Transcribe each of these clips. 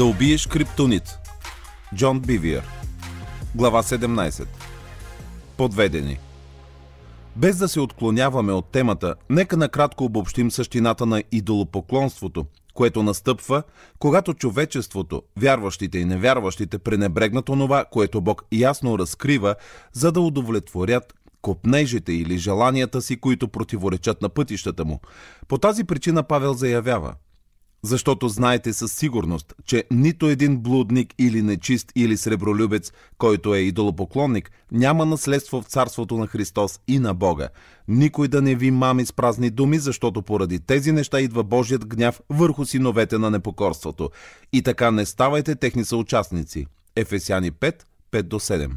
Да убиеш криптонит. Джон Бивиер. Глава 17. Подведени. Без да се отклоняваме от темата, нека накратко обобщим същината на идолопоклонството, което настъпва, когато човечеството, вярващите и невярващите пренебрегнат онова, което Бог ясно разкрива, за да удовлетворят копнежите или желанията си, които противоречат на пътищата му. По тази причина Павел заявява – защото знаете със сигурност, че нито един блудник или нечист или сребролюбец, който е идолопоклонник, няма наследство в царството на Христос и на Бога. Никой да не ви мами с празни думи, защото поради тези неща идва Божият гняв върху синовете на непокорството. И така не ставайте техни съучастници. Ефесяни 5, 5 до 7.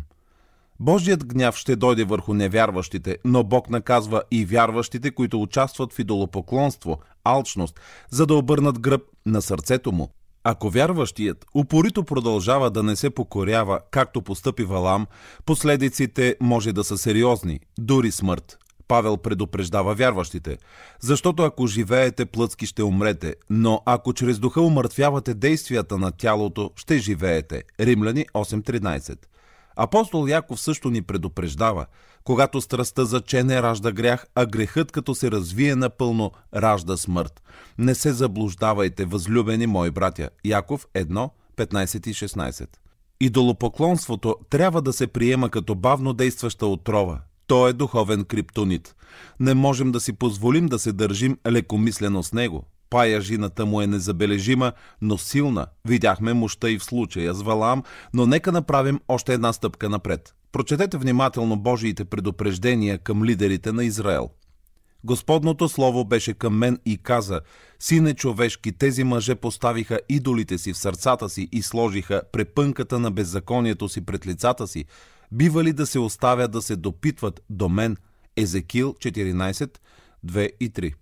Божият гняв ще дойде върху невярващите, но Бог наказва и вярващите, които участват в идолопоклонство, алчност, за да обърнат гръб на сърцето му. Ако вярващият упорито продължава да не се покорява, както постъпи Валам, последиците може да са сериозни, дори смърт. Павел предупреждава вярващите. Защото ако живеете плътски, ще умрете, но ако чрез духа умъртвявате действията на тялото, ще живеете. Римляни 8.13 Апостол Яков също ни предупреждава, когато страстта за чене ражда грях, а грехът като се развие напълно ражда смърт. Не се заблуждавайте, възлюбени мои братя. Яков 1, 15 и 16. Идолопоклонството трябва да се приема като бавно действаща отрова. То е духовен криптонит. Не можем да си позволим да се държим лекомислено с него паяжината му е незабележима, но силна. Видяхме мощта и в случая с Валам, но нека направим още една стъпка напред. Прочетете внимателно Божиите предупреждения към лидерите на Израел. Господното слово беше към мен и каза, «Сине човешки, тези мъже поставиха идолите си в сърцата си и сложиха препънката на беззаконието си пред лицата си. Бива ли да се оставя да се допитват до мен?» Езекил 14, 2 и 3.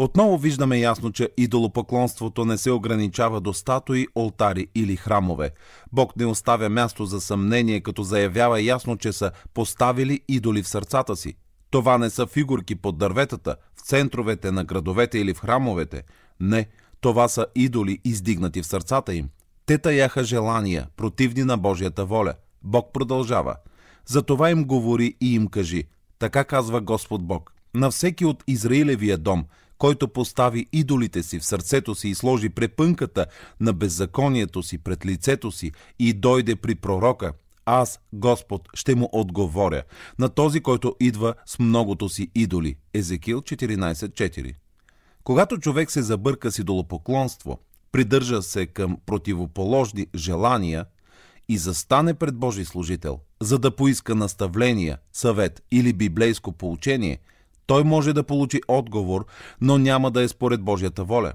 Отново виждаме ясно, че идолопоклонството не се ограничава до статуи, олтари или храмове. Бог не оставя място за съмнение, като заявява ясно, че са поставили идоли в сърцата си. Това не са фигурки под дърветата, в центровете на градовете или в храмовете. Не, това са идоли, издигнати в сърцата им. Те таяха желания, противни на Божията воля. Бог продължава. Затова им говори и им кажи. Така казва Господ Бог. На всеки от Израилевия дом – който постави идолите си в сърцето си и сложи препънката на беззаконието си пред лицето си и дойде при пророка, аз, Господ, ще му отговоря на този, който идва с многото си идоли. Езекил 14.4 Когато човек се забърка с идолопоклонство, придържа се към противоположни желания и застане пред Божий служител, за да поиска наставления, съвет или библейско поучение – той може да получи отговор, но няма да е според Божията воля.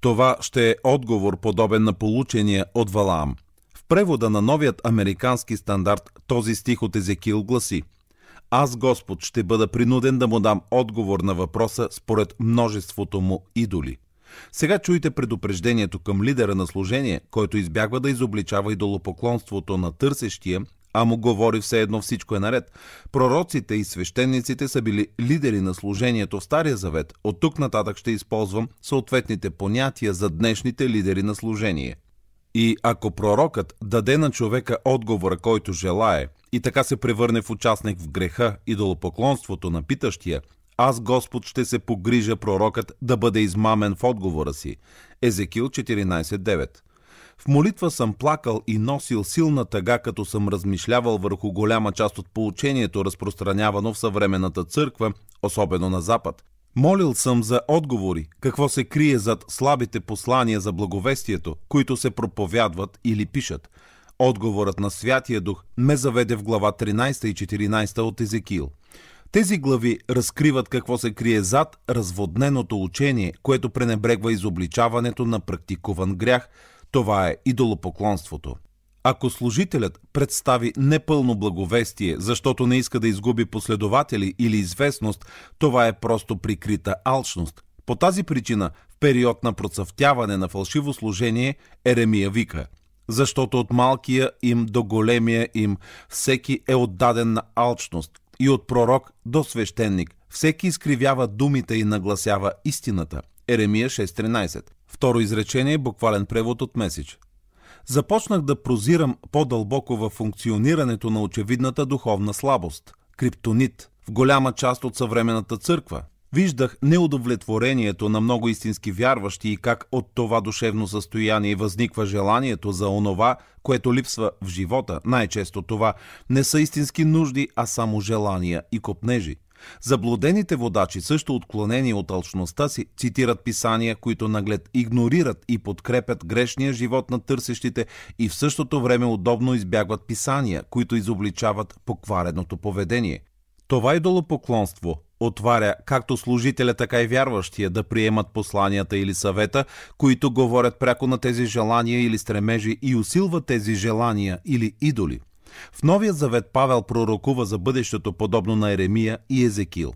Това ще е отговор подобен на получения от Валаам. В превода на новият американски стандарт този стих от Езекил гласи Аз, Господ, ще бъда принуден да му дам отговор на въпроса според множеството му идоли. Сега чуйте предупреждението към лидера на служение, който избягва да изобличава идолопоклонството на търсещия а му говори все едно всичко е наред. Пророците и свещениците са били лидери на служението в Стария Завет. От тук нататък ще използвам съответните понятия за днешните лидери на служение. И ако пророкът даде на човека отговора, който желае, и така се превърне в участник в греха и долопоклонството на питащия, аз Господ ще се погрижа пророкът да бъде измамен в отговора си. Езекил 14.9 в молитва съм плакал и носил силна тъга, като съм размишлявал върху голяма част от получението, разпространявано в съвременната църква, особено на Запад. Молил съм за отговори, какво се крие зад слабите послания за благовестието, които се проповядват или пишат. Отговорът на Святия Дух ме заведе в глава 13 и 14 от Езекил. Тези глави разкриват какво се крие зад разводненото учение, което пренебрегва изобличаването на практикуван грях, това е идолопоклонството. Ако служителят представи непълно благовестие, защото не иска да изгуби последователи или известност, това е просто прикрита алчност. По тази причина, в период на процъфтяване на фалшиво служение, Еремия вика – защото от малкия им до големия им всеки е отдаден на алчност, и от пророк до свещеник. Всеки изкривява думите и нагласява истината. Еремия Второ изречение е буквален превод от месич. Започнах да прозирам по-дълбоко във функционирането на очевидната духовна слабост – криптонит в голяма част от съвременната църква. Виждах неудовлетворението на много истински вярващи и как от това душевно състояние възниква желанието за онова, което липсва в живота. Най-често това не са истински нужди, а само желания и копнежи – Заблудените водачи, също отклонени от алчността си, цитират писания, които наглед игнорират и подкрепят грешния живот на търсещите и в същото време удобно избягват писания, които изобличават поквареното поведение. Това идолопоклонство отваря както служителя, така и вярващия да приемат посланията или съвета, които говорят пряко на тези желания или стремежи и усилват тези желания или идоли – в Новия завет Павел пророкува за бъдещето подобно на Еремия и Езекил.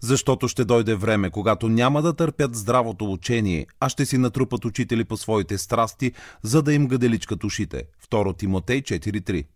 Защото ще дойде време, когато няма да търпят здравото учение, а ще си натрупат учители по своите страсти, за да им гаделичкат ушите. 2 Тимотей 4.3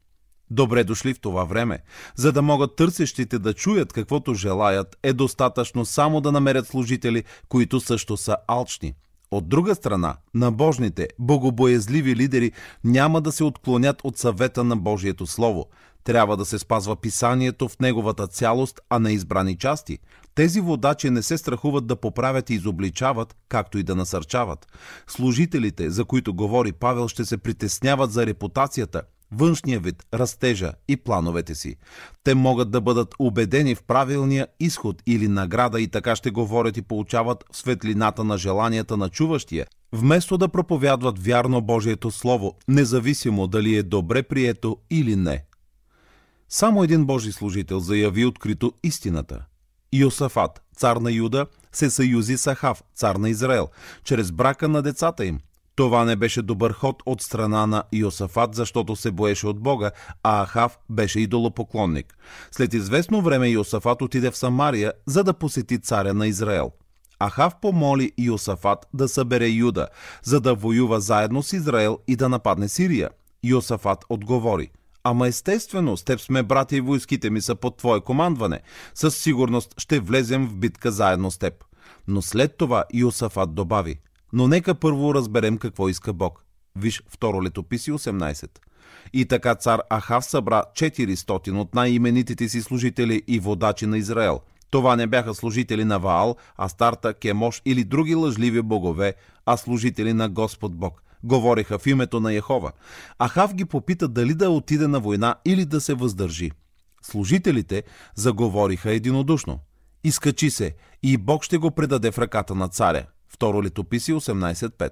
Добре дошли в това време. За да могат търсещите да чуят каквото желаят, е достатъчно само да намерят служители, които също са алчни – от друга страна, набожните, богобоязливи лидери няма да се отклонят от съвета на Божието Слово. Трябва да се спазва писанието в неговата цялост, а на избрани части. Тези водачи не се страхуват да поправят и изобличават, както и да насърчават. Служителите, за които говори Павел, ще се притесняват за репутацията – външния вид, растежа и плановете си. Те могат да бъдат убедени в правилния изход или награда и така ще говорят и получават светлината на желанията на чуващия, вместо да проповядват вярно Божието Слово, независимо дали е добре прието или не. Само един Божи служител заяви открито истината. Йосафат, цар на Юда, се съюзи с Ахав, цар на Израел, чрез брака на децата им – това не беше добър ход от страна на Йосафат, защото се боеше от Бога, а Ахав беше идолопоклонник. След известно време Йосафат отиде в Самария, за да посети царя на Израел. Ахав помоли Йосафат да събере Юда, за да воюва заедно с Израел и да нападне Сирия. Йосафат отговори – Ама естествено, с теб сме брати и войските ми са под твое командване. Със сигурност ще влезем в битка заедно с теб. Но след това Йосафат добави. Но нека първо разберем какво иска Бог. Виж второ летописи 18. И така цар Ахав събра 400 от най-именитите си служители и водачи на Израел. Това не бяха служители на Ваал, Астарта, Кемош или други лъжливи богове, а служители на Господ Бог. Говориха в името на Яхова. Ахав ги попита дали да отиде на война или да се въздържи. Служителите заговориха единодушно. Изкачи се и Бог ще го предаде в ръката на царя. Второ летописи 18.5.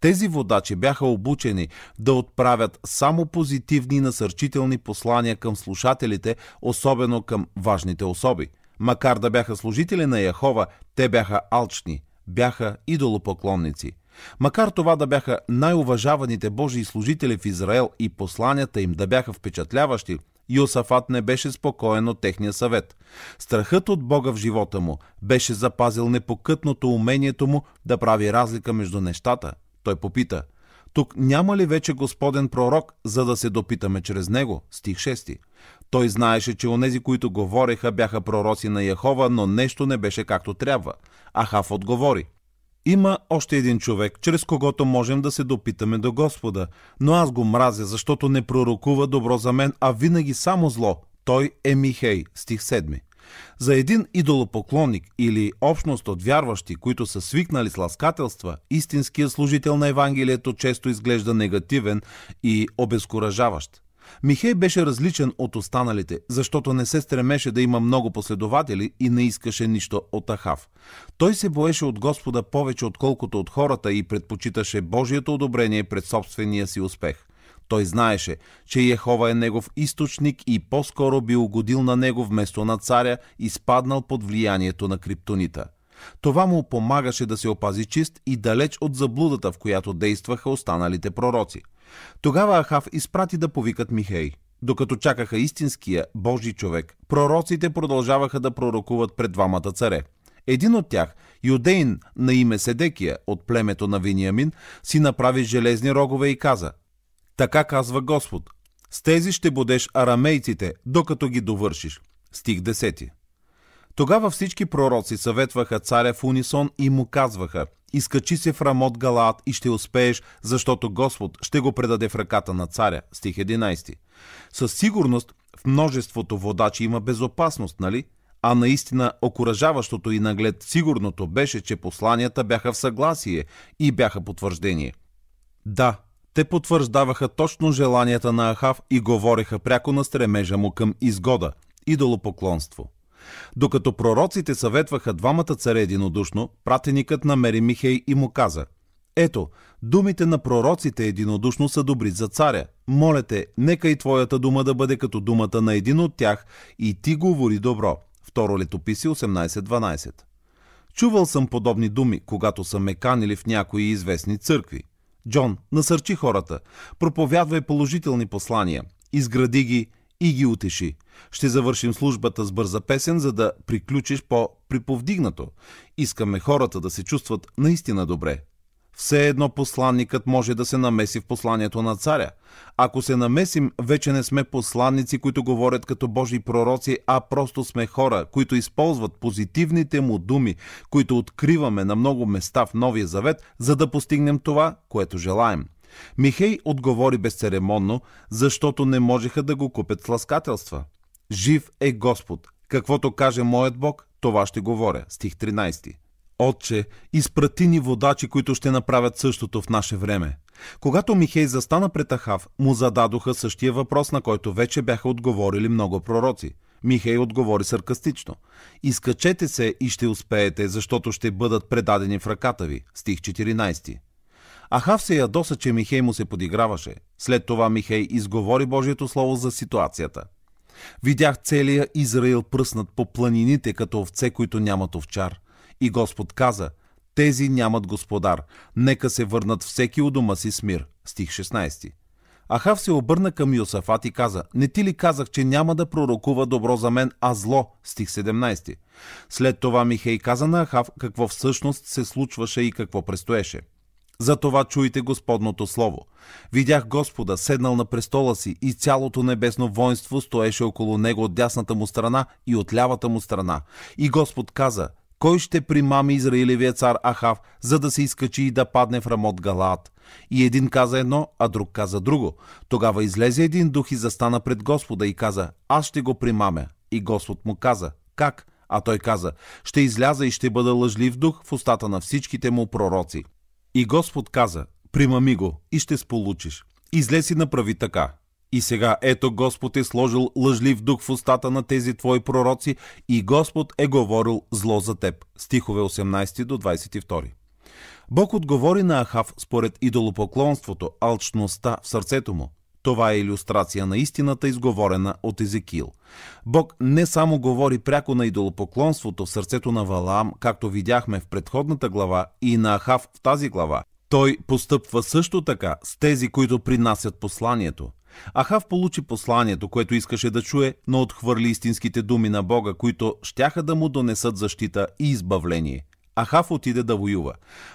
Тези водачи бяха обучени да отправят само позитивни насърчителни послания към слушателите, особено към важните особи. Макар да бяха служители на Яхова, те бяха алчни, бяха идолопоклонници. Макар това да бяха най-уважаваните Божии служители в Израел и посланията им да бяха впечатляващи, Йосафат не беше спокоен от техния съвет. Страхът от Бога в живота му беше запазил непокътното умението му да прави разлика между нещата. Той попита – тук няма ли вече Господен пророк, за да се допитаме чрез него? Стих 6. Той знаеше, че онези, които говореха, бяха пророци на Яхова, но нещо не беше както трябва. Ахав отговори. Има още един човек, чрез когото можем да се допитаме до Господа, но аз го мразя, защото не пророкува добро за мен, а винаги само зло. Той е Михей, стих 7. За един идолопоклонник или общност от вярващи, които са свикнали с ласкателства, истинският служител на Евангелието често изглежда негативен и обезкуражаващ. Михей беше различен от останалите, защото не се стремеше да има много последователи и не искаше нищо от Ахав. Той се боеше от Господа повече отколкото от хората и предпочиташе Божието одобрение пред собствения си успех. Той знаеше, че Яхова е негов източник и по-скоро би угодил на него вместо на царя, изпаднал под влиянието на криптонита. Това му помагаше да се опази чист и далеч от заблудата, в която действаха останалите пророци – тогава Ахав изпрати да повикат Михей. Докато чакаха истинския Божий човек, пророците продължаваха да пророкуват пред двамата царе. Един от тях, Юдейн, на име Седекия от племето на Виниамин, си направи железни рогове и каза «Така казва Господ, с тези ще будеш арамейците, докато ги довършиш». Стих 10. Тогава всички пророци съветваха царя в унисон и му казваха «Изкачи се в Рамот Галаат и ще успееш, защото Господ ще го предаде в ръката на царя». Стих 11. Със сигурност в множеството водачи има безопасност, нали? А наистина окоръжаващото и наглед сигурното беше, че посланията бяха в съгласие и бяха потвърждение. Да, те потвърждаваха точно желанията на Ахав и говореха пряко на стремежа му към изгода, идолопоклонство. Докато пророците съветваха двамата царе единодушно, пратеникът намери Михей и му каза «Ето, думите на пророците единодушно са добри за царя. Моля те, нека и твоята дума да бъде като думата на един от тях и ти говори добро». Второ летописи 18.12 Чувал съм подобни думи, когато са ме канили в някои известни църкви. Джон, насърчи хората, проповядвай положителни послания, изгради ги, и ги утеши. Ще завършим службата с бърза песен, за да приключиш по-приповдигнато. Искаме хората да се чувстват наистина добре. Все едно посланникът може да се намеси в посланието на царя. Ако се намесим, вече не сме посланници, които говорят като Божи пророци, а просто сме хора, които използват позитивните му думи, които откриваме на много места в Новия Завет, за да постигнем това, което желаем – Михей отговори безцеремонно, защото не можеха да го купят с ласкателства. Жив е Господ. Каквото каже моят Бог, това ще говоря. Стих 13. Отче, изпрати ни водачи, които ще направят същото в наше време. Когато Михей застана пред Ахав, му зададоха същия въпрос, на който вече бяха отговорили много пророци. Михей отговори саркастично. Изкачете се и ще успеете, защото ще бъдат предадени в ръката ви. Стих 14. Ахав се ядоса, че Михей му се подиграваше. След това Михей изговори Божието Слово за ситуацията. Видях целия Израил пръснат по планините, като овце, които нямат овчар. И Господ каза, тези нямат господар, нека се върнат всеки у дома си с мир. Стих 16. Ахав се обърна към Йосафат и каза, не ти ли казах, че няма да пророкува добро за мен, а зло? Стих 17. След това Михей каза на Ахав какво всъщност се случваше и какво престоеше. Затова чуйте Господното Слово. Видях Господа, седнал на престола си и цялото небесно воинство стоеше около него от дясната му страна и от лявата му страна. И Господ каза, кой ще примами Израилевия цар Ахав, за да се изкачи и да падне в Рамот Галаат? И един каза едно, а друг каза друго. Тогава излезе един дух и застана пред Господа и каза, аз ще го примамя. И Господ му каза, как? А той каза, ще изляза и ще бъда лъжлив дух в устата на всичките му пророци. И Господ каза, примами го и ще сполучиш. Излез и направи така. И сега ето Господ е сложил лъжлив дух в устата на тези твои пророци и Господ е говорил зло за теб. Стихове 18 до 22. Бог отговори на Ахав според идолопоклонството, алчността в сърцето му. Това е иллюстрация на истината, изговорена от Езекил. Бог не само говори пряко на идолопоклонството в сърцето на Валаам, както видяхме в предходната глава и на Ахав в тази глава. Той постъпва също така с тези, които принасят посланието. Ахав получи посланието, което искаше да чуе, но отхвърли истинските думи на Бога, които щяха да му донесат защита и избавление. Ахав отиде да воюва.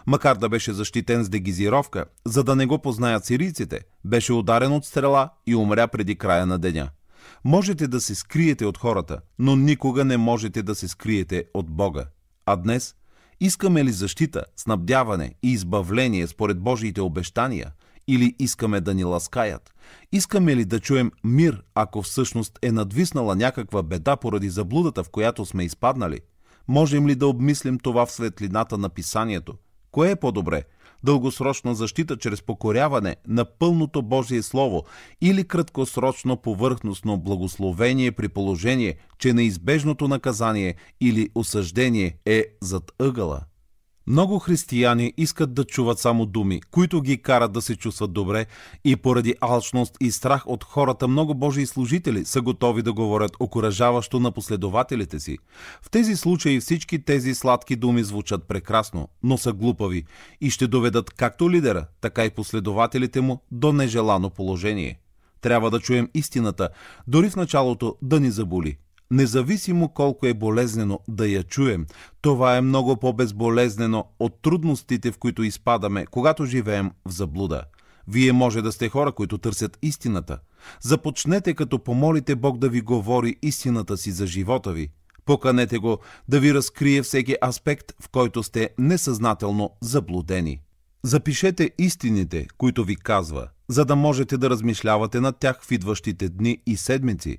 Макар да беше защитен с дегизировка, за да не го познаят сирийците, беше ударен от стрела и умря преди края на деня. Можете да се скриете от хората, но никога не можете да се скриете от Бога. А днес, искаме ли защита, снабдяване и избавление според Божиите обещания, или искаме да ни ласкаят? Искаме ли да чуем мир, ако всъщност е надвиснала някаква беда поради заблудата, в която сме изпаднали – Можем ли да обмислим това в светлината на писанието? Кое е по-добре? Дългосрочна защита чрез покоряване на пълното Божие Слово или краткосрочно повърхностно благословение при положение, че неизбежното наказание или осъждение е зад ъгъла? Много християни искат да чуват само думи, които ги карат да се чувстват добре и поради алчност и страх от хората много Божии служители са готови да говорят окоръжаващо на последователите си. В тези случаи всички тези сладки думи звучат прекрасно, но са глупави и ще доведат както лидера, така и последователите му до нежелано положение. Трябва да чуем истината, дори в началото да ни заболи – Независимо колко е болезнено да я чуем, това е много по-безболезнено от трудностите, в които изпадаме, когато живеем в заблуда. Вие може да сте хора, които търсят истината. Започнете като помолите Бог да ви говори истината си за живота ви. Поканете го да ви разкрие всеки аспект, в който сте несъзнателно заблудени. Запишете истините, които ви казва, за да можете да размишлявате над тях в идващите дни и седмици.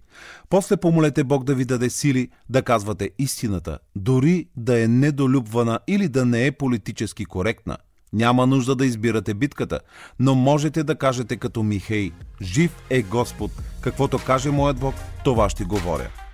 После помолете Бог да ви даде сили да казвате истината, дори да е недолюбвана или да не е политически коректна. Няма нужда да избирате битката, но можете да кажете като Михей, жив е Господ, каквото каже моят Бог, това ще говоря.